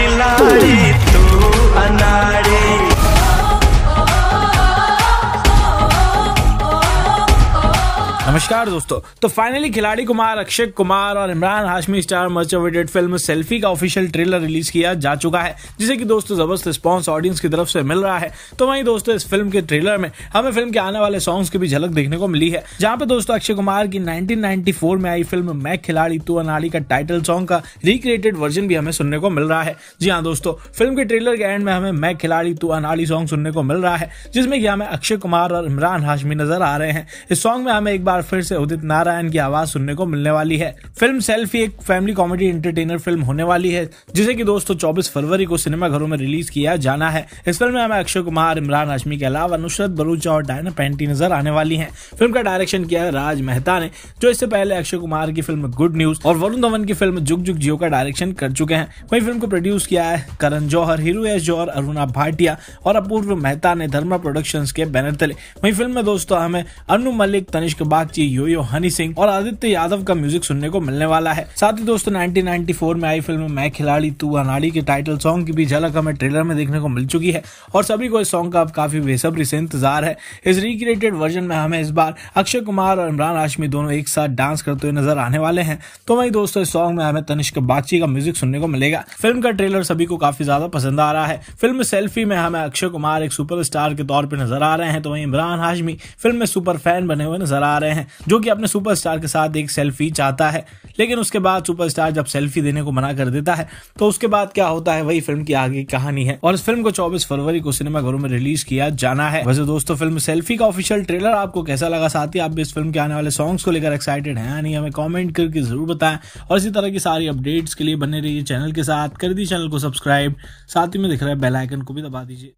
खिलाड़ी नमस्कार दोस्तों तो फाइनली खिलाड़ी कुमार अक्षय कुमार और Imran Hashmi star much awaited film Selfie का ऑफिशियल ट्रेलर रिलीज किया जा चुका है जिसे कि दोस्तों जबरदस्त रिस्पॉन्स ऑडियंस की तरफ से मिल रहा है तो वहीं दोस्तों इस फिल्म के ट्रेलर में हमें फिल्म के आने वाले सॉन्ग्स की भी झलक देखने को मिली है जहाँ पे दोस्तों अक्षय कुमार की नाइनटीन में आई फिल्म मैं खिलाड़ी तू अनाड़ी का टाइटल सॉन्ग का रिक्रिएटेड वर्जन भी हमें सुनने को मिल रहा है जी हाँ दोस्तों फिल्म के ट्रेलर के एंड में हमें मैं खिलाड़ी तू अनाड़ी सॉन्ग सुनने को मिल रहा है जिसमें कि हमें अक्षय कुमार और इमरान हाशमी नजर आ रहे हैं इस सॉन्ग में हमें एक बार बार फिर से उदित नारायण की आवाज सुनने को मिलने वाली है फिल्म सेल्फी एक फैमिली कॉमेडी एंटरटेनर फिल्म होने वाली है जिसे की दोस्तों चौबीस फरवरी को सिनेमा घरों में रिलीज किया जाना है इस फिल्म में हमें अक्षय कुमार इमरान हाशमी के अलावा नुसरत बलूचा और डायना पेंटी नजर आने वाली है फिल्म का डायरेक्शन किया राज मेहता ने जो इससे पहले अक्षय कुमार की फिल्म गुड न्यूज और वरुण धवन की फिल्म जुग जुग जियो का डायरेक्शन कर चुके हैं वही फिल्म को प्रोड्यूस किया है करण जौहर हीरो एस जौहर अरुणा भाटिया और अपूर्व मेहता ने धर्मा प्रोडक्शन के बैनर तले वही फिल्म में दोस्तों हमें अनु मलिक तनिष्क बा ये यो हनी सिंह और आदित्य यादव का म्यूजिक सुनने को मिलने वाला है साथ ही दोस्तों 1994 में आई फिल्म मैं खिलाड़ी तू अनाड़ी के टाइटल सॉन्ग की भी झलक हमें ट्रेलर में देखने को मिल चुकी है और सभी को इस सॉन्ग का अब काफी बेसब्री से इंतजार है इस रिक्रिएटेड वर्जन में हमें इस बार अक्षय कुमार और इमरान हाशमी दोनों एक साथ डांस करते हुए नजर आने वाले हैं तो वही दोस्तों इस सॉन्ग में हमें तनिष्क बागची का म्यूजिक सुनने को मिलेगा फिल्म का ट्रेलर सभी को काफी ज्यादा पसंद आ रहा है फिल्म सेल्फी में हमें अक्षय कुमार एक सुपरस्टार के तौर पर नजर आ रहे हैं तो वही इमरान हाशमी फिल्म में सुपर फैन बने हुए नजर आ रहे हैं रहे हैं जो कि अपने सुपरस्टार के साथ एक सेल्फी चाहता है लेकिन उसके बाद सुपरस्टार जब सेल्फी देने को मना कर देता है तो उसके बाद क्या होता है वही फिल्म की आगे कहानी है और इस फिल्म को चौबीस फरवरी को सिनेमा घरों में रिलीज किया जाना है वैसे दोस्तों फिल्म सेल्फी का ऑफिशियल ट्रेलर आपको कैसा लगा साथ ही आप भी इस फिल्म के आने वाले सॉन्ग्स को लेकर एक्साइटेड है यानी हमें कॉमेंट करके जरूर बताएं और इसी तरह की सारी अपडेट्स के लिए बने रहिए चैनल के साथ कर दी चैनल को सब्सक्राइब साथ ही में दिख रहा है बेलाइकन को भी दबा दीजिए